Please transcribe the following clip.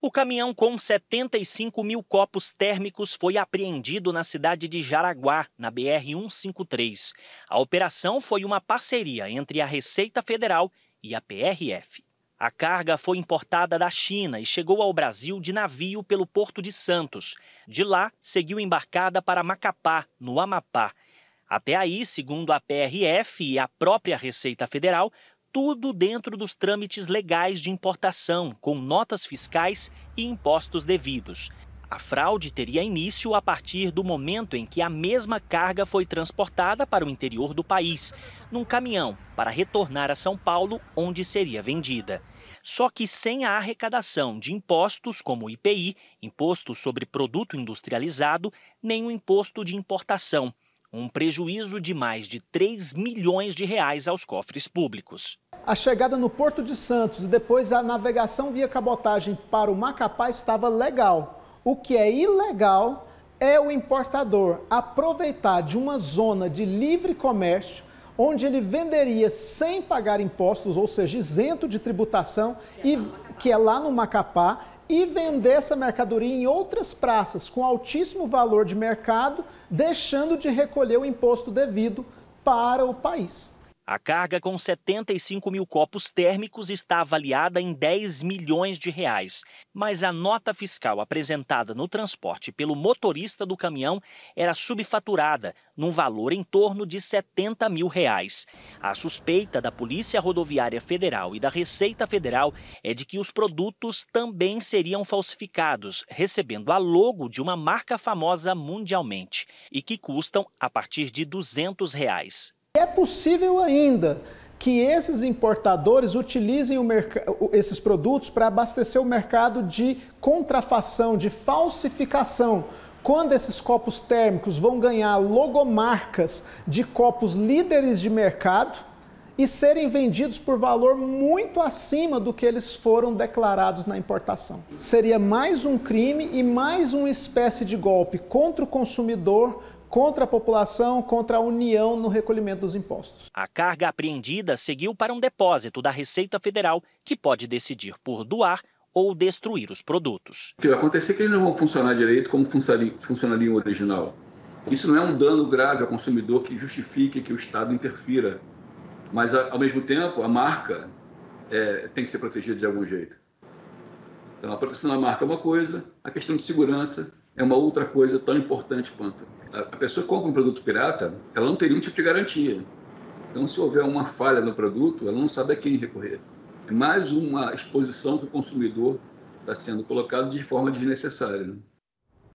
O caminhão com 75 mil copos térmicos foi apreendido na cidade de Jaraguá, na BR-153. A operação foi uma parceria entre a Receita Federal e a PRF. A carga foi importada da China e chegou ao Brasil de navio pelo Porto de Santos. De lá, seguiu embarcada para Macapá, no Amapá. Até aí, segundo a PRF e a própria Receita Federal, tudo dentro dos trâmites legais de importação, com notas fiscais e impostos devidos. A fraude teria início a partir do momento em que a mesma carga foi transportada para o interior do país, num caminhão, para retornar a São Paulo, onde seria vendida. Só que sem a arrecadação de impostos como o IPI, imposto sobre produto industrializado, nem o imposto de importação um prejuízo de mais de 3 milhões de reais aos cofres públicos. A chegada no Porto de Santos e depois a navegação via cabotagem para o Macapá estava legal. O que é ilegal é o importador aproveitar de uma zona de livre comércio onde ele venderia sem pagar impostos, ou seja, isento de tributação, é e que é lá no Macapá, e vender essa mercadoria em outras praças com altíssimo valor de mercado, deixando de recolher o imposto devido para o país. A carga com 75 mil copos térmicos está avaliada em 10 milhões de reais, mas a nota fiscal apresentada no transporte pelo motorista do caminhão era subfaturada, num valor em torno de 70 mil reais. A suspeita da Polícia Rodoviária Federal e da Receita Federal é de que os produtos também seriam falsificados, recebendo a logo de uma marca famosa mundialmente e que custam a partir de 200 reais é possível ainda que esses importadores utilizem esses produtos para abastecer o mercado de contrafação, de falsificação. Quando esses copos térmicos vão ganhar logomarcas de copos líderes de mercado e serem vendidos por valor muito acima do que eles foram declarados na importação. Seria mais um crime e mais uma espécie de golpe contra o consumidor contra a população, contra a União no recolhimento dos impostos. A carga apreendida seguiu para um depósito da Receita Federal, que pode decidir por doar ou destruir os produtos. O que vai acontecer é que eles não vão funcionar direito como funcionaria, funcionaria o original. Isso não é um dano grave ao consumidor que justifique que o Estado interfira. Mas, ao mesmo tempo, a marca é, tem que ser protegida de algum jeito. Então, a proteção da marca é uma coisa, a questão de segurança é uma outra coisa tão importante quanto. A pessoa que compra um produto pirata, ela não tem nenhum tipo de garantia. Então, se houver uma falha no produto, ela não sabe a quem recorrer. É mais uma exposição que o consumidor está sendo colocado de forma desnecessária. Né?